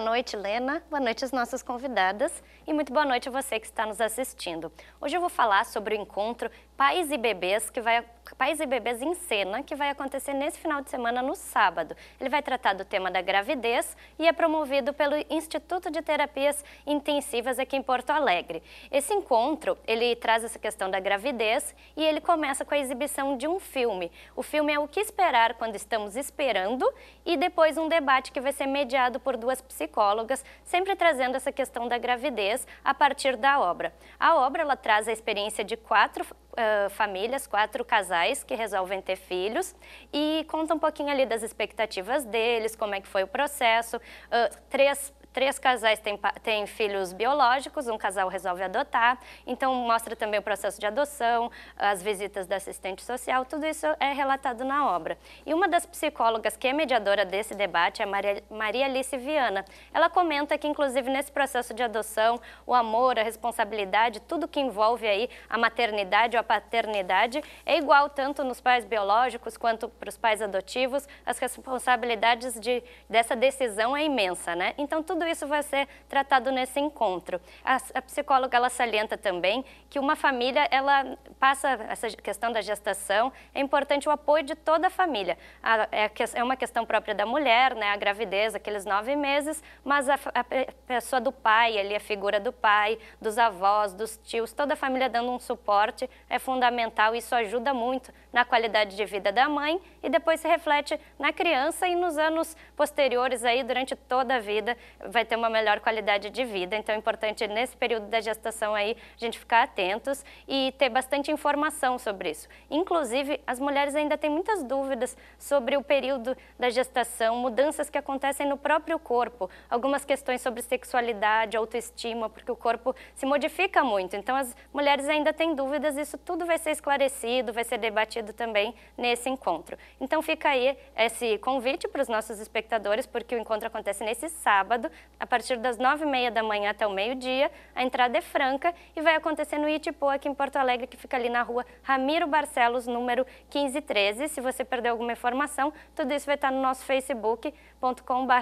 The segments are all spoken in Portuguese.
Boa noite, Lena. Boa noite às nossas convidadas e muito boa noite a você que está nos assistindo. Hoje eu vou falar sobre o encontro Pais e Bebês que vai Pais e Bebês em Cena, que vai acontecer nesse final de semana no sábado. Ele vai tratar do tema da gravidez e é promovido pelo Instituto de Terapias Intensivas aqui em Porto Alegre. Esse encontro, ele traz essa questão da gravidez e ele começa com a exibição de um filme. O filme é O que esperar quando estamos esperando e depois um debate que vai ser mediado por duas psicólogas psicólogas, sempre trazendo essa questão da gravidez a partir da obra. A obra ela traz a experiência de quatro uh, famílias, quatro casais que resolvem ter filhos e conta um pouquinho ali das expectativas deles, como é que foi o processo, uh, três Três casais têm, têm filhos biológicos, um casal resolve adotar, então mostra também o processo de adoção, as visitas da assistente social, tudo isso é relatado na obra. E uma das psicólogas que é mediadora desse debate é Maria, Maria Alice Viana. Ela comenta que, inclusive, nesse processo de adoção, o amor, a responsabilidade, tudo que envolve aí a maternidade ou a paternidade é igual tanto nos pais biológicos quanto para os pais adotivos, as responsabilidades de, dessa decisão é imensa, né? Então, tudo tudo isso vai ser tratado nesse encontro. A, a psicóloga ela salienta também que uma família ela passa essa questão da gestação, é importante o apoio de toda a família. A, é, é, uma questão própria da mulher, né, a gravidez, aqueles nove meses, mas a, a pessoa do pai, ali a figura do pai, dos avós, dos tios, toda a família dando um suporte é fundamental. Isso ajuda muito na qualidade de vida da mãe e depois se reflete na criança e nos anos posteriores aí durante toda a vida vai ter uma melhor qualidade de vida. Então é importante nesse período da gestação aí a gente ficar atentos e ter bastante informação sobre isso. Inclusive, as mulheres ainda têm muitas dúvidas sobre o período da gestação, mudanças que acontecem no próprio corpo, algumas questões sobre sexualidade, autoestima, porque o corpo se modifica muito. Então as mulheres ainda têm dúvidas, isso tudo vai ser esclarecido, vai ser debatido também nesse encontro. Então fica aí esse convite para os nossos espectadores, porque o encontro acontece nesse sábado, a partir das nove e meia da manhã até o meio-dia. A entrada é franca e vai acontecer no Itipô, aqui em Porto Alegre, que fica ali na rua Ramiro Barcelos, número 1513. Se você perdeu alguma informação, tudo isso vai estar no nosso facebook.com.br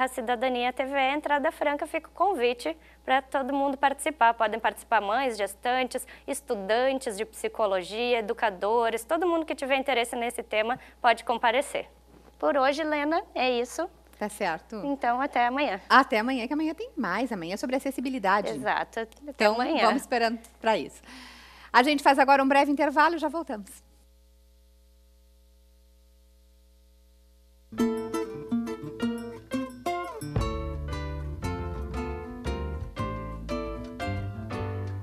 Cidadania TV. Entrada é franca, fica o convite para todo mundo participar. Podem participar mães, gestantes, estudantes de psicologia, educadores, todo mundo que tiver interesse nesse tema pode comparecer. Por hoje, Lena, é isso. Tá certo. Então, até amanhã. Até amanhã, que amanhã tem mais. Amanhã é sobre acessibilidade. Exato. Até então, amanhã. vamos esperando para isso. A gente faz agora um breve intervalo e já voltamos.